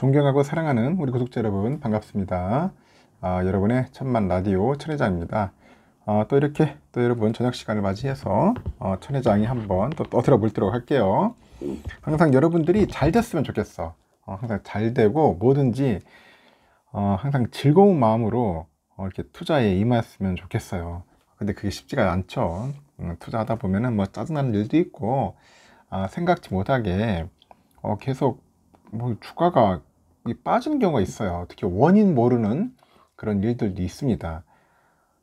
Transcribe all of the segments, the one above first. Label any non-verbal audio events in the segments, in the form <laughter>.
존경하고 사랑하는 우리 구독자 여러분 반갑습니다. 아, 여러분의 천만 라디오 천회장입니다. 아, 또 이렇게 또 여러분 저녁 시간을 맞이해서 어, 천회장이 한번 또 떠들어 볼도록 할게요. 항상 여러분들이 잘 됐으면 좋겠어. 어, 항상 잘 되고 뭐든지 어, 항상 즐거운 마음으로 어, 이렇게 투자에 임했으면 좋겠어요. 근데 그게 쉽지가 않죠. 음, 투자하다 보면은 뭐 짜증나는 일도 있고 아, 생각지 못하게 어, 계속 뭐 주가가 빠진 경우가 있어요. 특히 원인 모르는 그런 일들도 있습니다.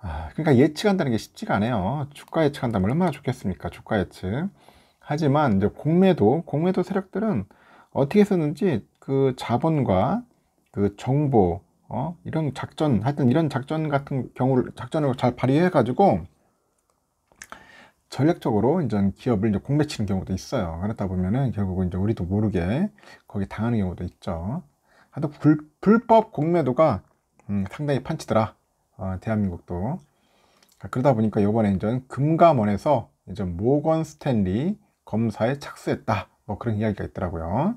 아, 그러니까 예측한다는 게 쉽지가 않아요. 주가 예측한다면 얼마나 좋겠습니까? 주가 예측. 하지만 이제 공매도, 공매도 세력들은 어떻게 썼는지 그 자본과 그 정보, 어? 이런 작전, 하여튼 이런 작전 같은 경우를, 작전을 잘 발휘해가지고 전략적으로 이제 기업을 이제 공매치는 경우도 있어요. 그러다 보면은 결국은 이제 우리도 모르게 거기 당하는 경우도 있죠. 하도 불, 법 공매도가 음, 상당히 판치더라 어, 대한민국도 자, 아, 그러다 보니까 요번에 이제 금감원에서 이제 모건 스탠리 검사에 착수했다 뭐 그런 이야기가 있더라고요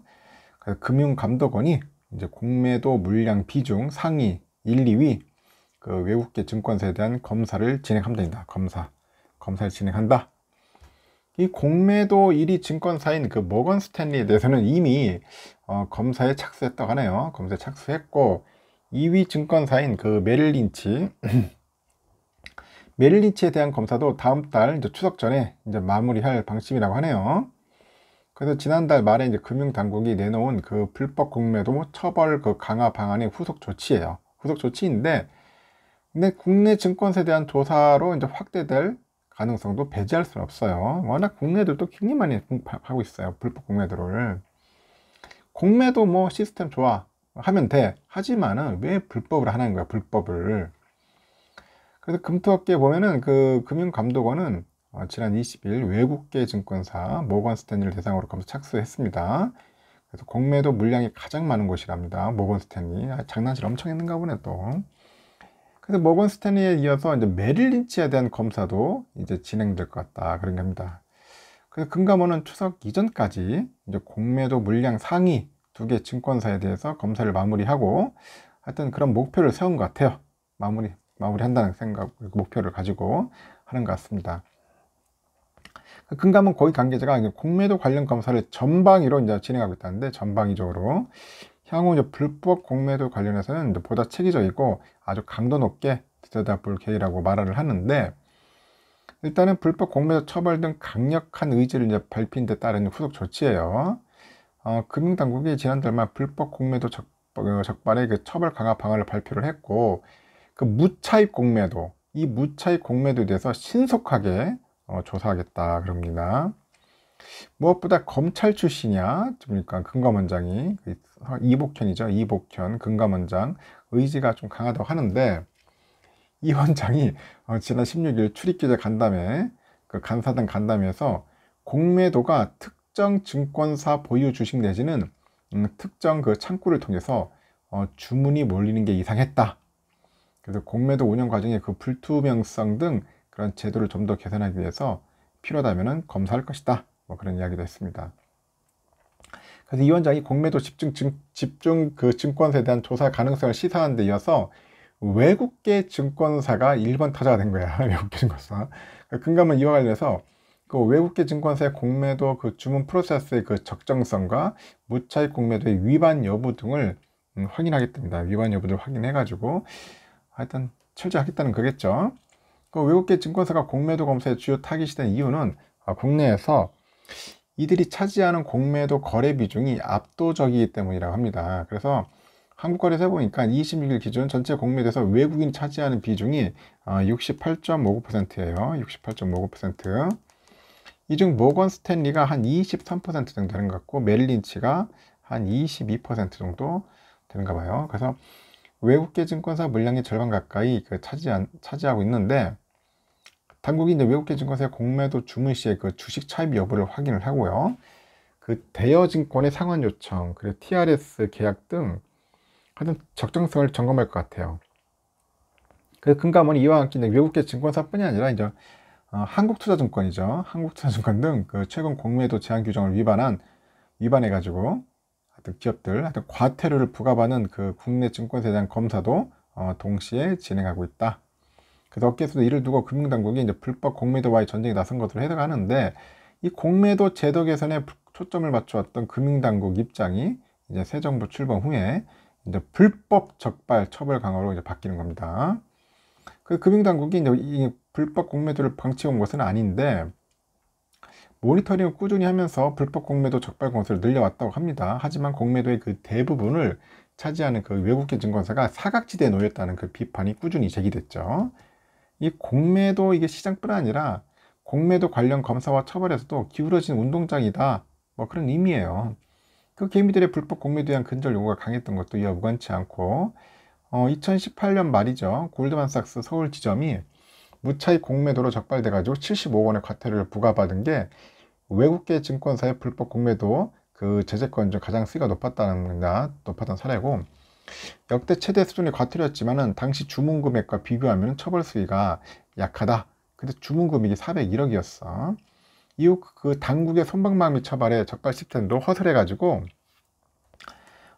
그래서 금융감독원이 이제 공매도 물량 비중 상위 1, 2위 그 외국계 증권사에 대한 검사를 진행합니다 검사 검사를 진행한다 이 공매도 1위 증권사인 그모건 스탠리에 대해서는 이미 어, 검사에 착수했다고 하네요. 검사에 착수했고 2위 증권사인 그 메릴 린치 <clears throat> 메릴 린치에 대한 검사도 다음 달 이제 추석 전에 이제 마무리할 방침이라고 하네요. 그래서 지난달 말에 이제 금융당국이 내놓은 그 불법 공매도 뭐 처벌 그 강화 방안의 후속 조치예요. 후속 조치인데 근데 국내 증권사에 대한 조사로 이제 확대될 가능성도 배제할 수는 없어요. 워낙 국내들도 굉장히 많이 하고 있어요. 불법 공매도를. 공매도 뭐 시스템 좋아 하면 돼 하지만은 왜 불법을 하는 거야 불법을 그래서 금토학계 보면은 그 금융감독원은 어, 지난 20일 외국계 증권사 모건 스탠리를 대상으로 검사 착수했습니다. 그래서 공매도 물량이 가장 많은 곳이랍니다. 모건 스탠리 아, 장난질 엄청 했는가 보네 또. 그래서 모건 스탠리에 이어서 이제 메릴 린치에 대한 검사도 이제 진행될 것 같다 그런 겁니다. 그래서 금감원은 추석 이전까지 이제 공매도 물량 상위 두 개 증권사에 대해서 검사를 마무리하고 하여튼 그런 목표를 세운 것 같아요. 마무리 마무리한다는 생각 목표를 가지고 하는 것 같습니다. 그 금감원 고위 관계자가 공매도 관련 검사를 전방위로 이제 진행하고 있다는데 전방위적으로 향후 이제 불법 공매도 관련해서는 보다 체계적이고 아주 강도 높게 들여다볼 계획이라고 말을 하는데 일단은 불법 공매도 처벌 등 강력한 의지를 이제 밝힌 데 따른 후속 조치예요. 어, 금융당국이 지난 달말 불법 공매도 적, 어, 적발의 그 처벌 강화 방안을 발표를 했고 그 무차입 공매도 이 무차입 공매도에 대해서 신속하게 어, 조사하겠다 그럽니다. 무엇보다 검찰 출신이야 그러니까 금감원장이 어, 이복현이죠 이복현 금감원장 의지가 좀 강하다고 하는데 이 원장이 어, 지난 16일 출입기자 간담회, 그 간사단 간담회에서 공매도가 특정 증권사 보유 주식 내지는 음, 특정 그 창구를 통해서 어, 주문이 몰리는 게 이상했다. 그래서 공매도 운영 과정의 그 불투명성 등 그런 제도를 좀 더 개선하기 위해서 필요하다면 검사할 것이다. 뭐 그런 이야기도 했습니다. 그래서 이 원장이 공매도 집중, 집중 그 증권세에 대한 조사 가능성을 시사한 데 이어서 외국계 증권사가 1번 타자가 된 거야. <laughs> 외국계 증권사. 그러니까 근감은 이와 관련해서 그 외국계 증권사의 공매도 그 주문 프로세스의 그 적정성과 무차익 공매도의 위반 여부 등을 음, 확인하겠답니다. 위반 여부를 확인해가지고 하여튼 철저하겠다는 거겠죠. 그 외국계 증권사가 공매도 검사의 주요 타깃이 된 이유는 아, 국내에서 이들이 차지하는 공매도 거래 비중이 압도적이기 때문이라고 합니다. 그래서 한국거래에서 보니까 26일 기준 전체 공매도에서 외국인이 차지하는 비중이 68.59%예요. 68.59%. 이중 모건 스탠리가 한 23% 정도 되는 것 같고 메릴린치가 한 22% 정도 되는가 봐요. 그래서 외국계 증권사 물량의 절반 가까이 그 차지한, 차지하고 있는데 당국이 이제 외국계 증권사의 공매도 주문 시에 그 주식 차입 여부를 확인을 하고요. 그 대여 증권의 상환 요청, 그리고 TRS 계약 등 하여튼 적정성을 점검할 것 같아요. 그 금감원이 뭐, 이와 함께 외국계 증권사뿐이 아니라 이제 어, 한국투자증권이죠. 한국투자증권 등 그 최근 공매도 제한 규정을 위반한 위반해 가지고 하여튼 기업들 하여튼 과태료를 부과받는 그 국내 증권사에 대한 검사도 어, 동시에 진행하고 있다. 그래서 업계에서도 이를 두고 금융당국이 이제 불법 공매도와의 전쟁에 나선 것으로 해석하는데 이 공매도 제도 개선에 초점을 맞추었던 금융당국 입장이 이제 새 정부 출범 후에 이제 불법 적발 처벌 강화로 이제 바뀌는 겁니다. 그 금융당국이 이제 이 불법 공매도를 방치해온 것은 아닌데 모니터링을 꾸준히 하면서 불법 공매도 적발 건수를 늘려왔다고 합니다. 하지만 공매도의 그 대부분을 차지하는 그 외국계 증권사가 사각지대에 놓였다는 그 비판이 꾸준히 제기됐죠. 이 공매도 이게 시장뿐 아니라 공매도 관련 검사와 처벌에서도 기울어진 운동장이다. 뭐 그런 의미예요. 그 개미들의 불법 공매에 대한 근절 요구가 강했던 것도 이와 무관치 않고 어, 2018년 말이죠. 골드만삭스 서울 지점이 무차익 공매도로 적발돼가지고 75억원의 과태료를 부과받은 게 외국계 증권사의 불법 공매도 그 제재권 중 가장 수위가 높았다는 높았던 사례고 역대 최대 수준의 과태료였지만은 당시 주문 금액과 비교하면 처벌 수위가 약하다. 근데 주문 금액이 401억이었어. 이후 그 당국의 선방망이 처벌에 적발시텐도 허술해가지고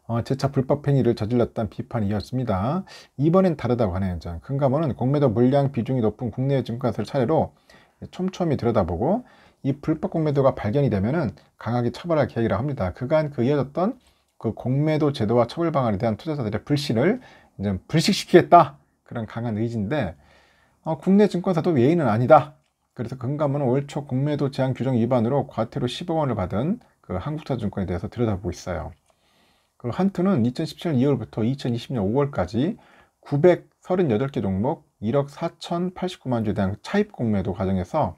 어, 제차 불법 행위를 저질렀다는 비판이 이었습니다. 이번엔 다르다고 하네요. 금감원은 공매도 물량 비중이 높은 국내 증권사를 차례로 촘촘히 들여다보고 이 불법 공매도가 발견이 되면은 강하게 처벌할 계획이라고 합니다. 그간 그 이어졌던 그 공매도 제도와 처벌 방안에 대한 투자자들의 불신을 이제 불식시키겠다 그런 강한 의지인데 어, 국내 증권사도 예의는 아니다 그래서 금감원은 올초 공매도 제한 규정 위반으로 과태료 10억 원을 받은 그한국사증권에 대해서 들여다보고 있어요. 그 한투는 2017년 2월부터 2020년 5월까지 938개 종목 1억 4,089만 주에 대한 차입 공매도 과정에서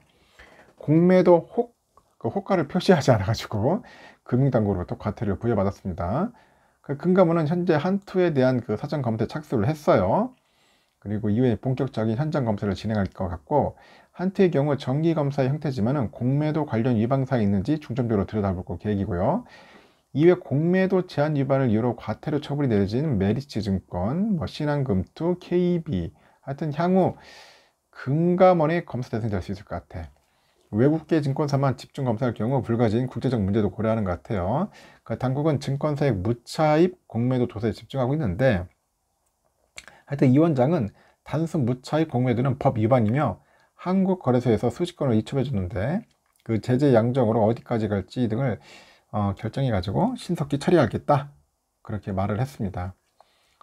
공매도 혹, 그 호가를 표시하지 않아가지고 금융당국으로부터 과태료를 부여받았습니다. 그 금감원은 현재 한투에 대한 그 사전 검토에 착수를 했어요. 그리고 이후에 본격적인 현장 검사를 진행할 것 같고 한트의 경우 정기 검사의 형태지만은 공매도 관련 위반 사항이 있는지 중점적으로 들여다볼 계획이고요. 이외 공매도 제한 위반을 이유로 과태료 처분이 내려진 메리츠 증권, 뭐 신한금투, KB 하여튼 향후 금감원의 검사 대상이 될 수 있을 것 같아. 외국계 증권사만 집중 검사할 경우 불가진 국제적 문제도 고려하는 것 같아요. 그 당국은 증권사의 무차입 공매도 조사에 집중하고 있는데 하여튼 이 원장은 단순 무차입 공매도는 법 위반이며 한국 거래소에서 수십 권을 이첩해 주는데 그 제재 양정으로 어디까지 갈지 등을 어, 결정해 가지고 신속히 처리하겠다 그렇게 말을 했습니다.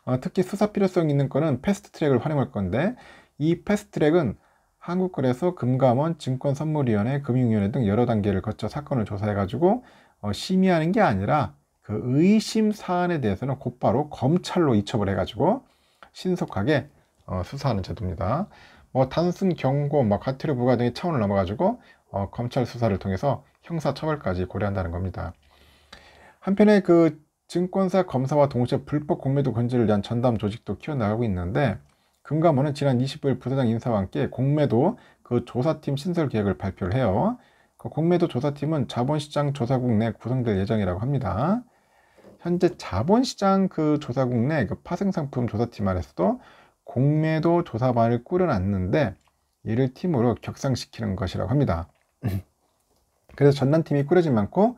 어, 특히 수사 필요성 있는 건은 패스트트랙을 활용할 건데 이 패스트트랙은 한국거래소, 금감원, 증권선물위원회, 금융위원회 등 여러 단계를 거쳐 사건을 조사해 가지고 어, 심의하는 게 아니라 그 의심 사안에 대해서는 곧바로 검찰로 이첩을 해 가지고 신속하게 어, 수사하는 제도입니다. 어, 단순 경고, 막 뭐 과태료 부과 등의 차원을 넘어가지고 어, 검찰 수사를 통해서 형사 처벌까지 고려한다는 겁니다. 한편에 그 증권사 검사와 동시에 불법 공매도 건절를 위한 전담 조직도 키워나가고 있는데 금감원은 지난 25일 부사장 인사와 함께 공매도 그 조사팀 신설 계획을 발표를 해요. 그 공매도 조사팀은 자본시장 조사국 내 구성될 예정이라고 합니다. 현재 자본시장 그 조사국 내 그 파생상품 조사팀 안에서도 공매도 조사반을 꾸려놨는데 이를 팀으로 격상시키는 것이라고 합니다. <clears throat> 그래서 전담팀이 꾸려진 만큼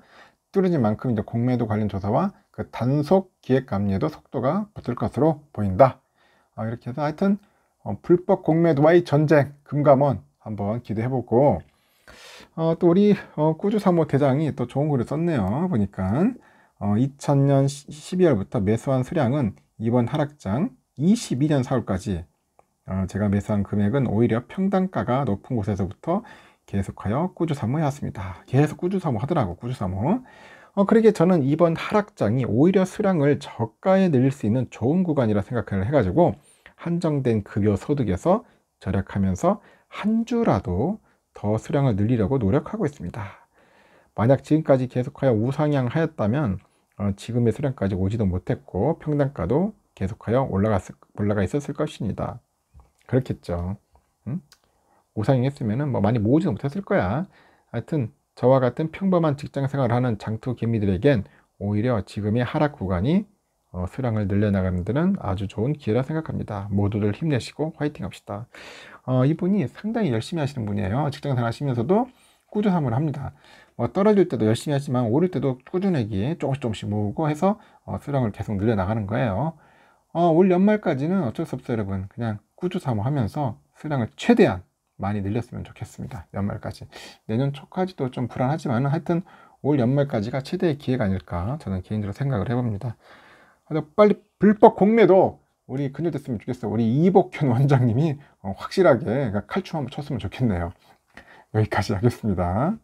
뚫어진 만큼 이제 공매도 관련 조사와 그 단속 기획 감리에도 속도가 붙을 것으로 보인다. 어, 이렇게 해서 하여튼 어, 불법 공매도와의 전쟁 금감원 한번 기대해보고 어, 또 우리 어, 꾸주사모 대장이 또 좋은 글을 썼네요. 보니까 어, 2000년 12월부터 매수한 수량은 이번 하락장 22년 4월까지 어, 제가 매수한 금액은 오히려 평단가가 높은 곳에서부터 계속하여 꾸주사모 해왔습니다. 계속 꾸주사모 하더라고 꾸주사모 어, 그러게 저는 이번 하락장이 오히려 수량을 저가에 늘릴 수 있는 좋은 구간이라 생각을 해가지고 한정된 급여 소득에서 절약하면서 한 주라도 더 수량을 늘리려고 노력하고 있습니다. 만약 지금까지 계속하여 우상향하였다면 어, 지금의 수량까지 오지도 못했고 평단가도 계속하여 올라갔을, 올라가 있었을 것입니다. 그렇겠죠. 응? 음? 오상이했으면뭐 많이 모으지 못했을 거야. 하여튼 저와 같은 평범한 직장 생활을 하는 장투 개미들에겐 오히려 지금의 하락 구간이 어, 수량을 늘려나가는 데는 아주 좋은 기회라 생각합니다. 모두들 힘내시고 화이팅 합시다. 어, 이분이 상당히 열심히 하시는 분이에요. 직장생활 하시면서도 꾸준함을 합니다. 뭐 떨어질 때도 열심히 하지만 오를 때도 꾸준하게 조금씩 조금씩 모으고 해서 어, 수량을 계속 늘려나가는 거예요. 어, 올 연말까지는 어쩔 수 없어요, 여러분. 그냥 꾸준 사모하면서 수량을 최대한 많이 늘렸으면 좋겠습니다. 연말까지. 내년 초까지도 좀 불안하지만 하여튼 올 연말까지가 최대의 기회가 아닐까 저는 개인적으로 생각을 해봅니다. 빨리 불법 공매도 우리 근절됐으면 좋겠어. 우리 이복현 원장님이 어, 확실하게 칼춤 한번 쳤으면 좋겠네요. 여기까지 하겠습니다.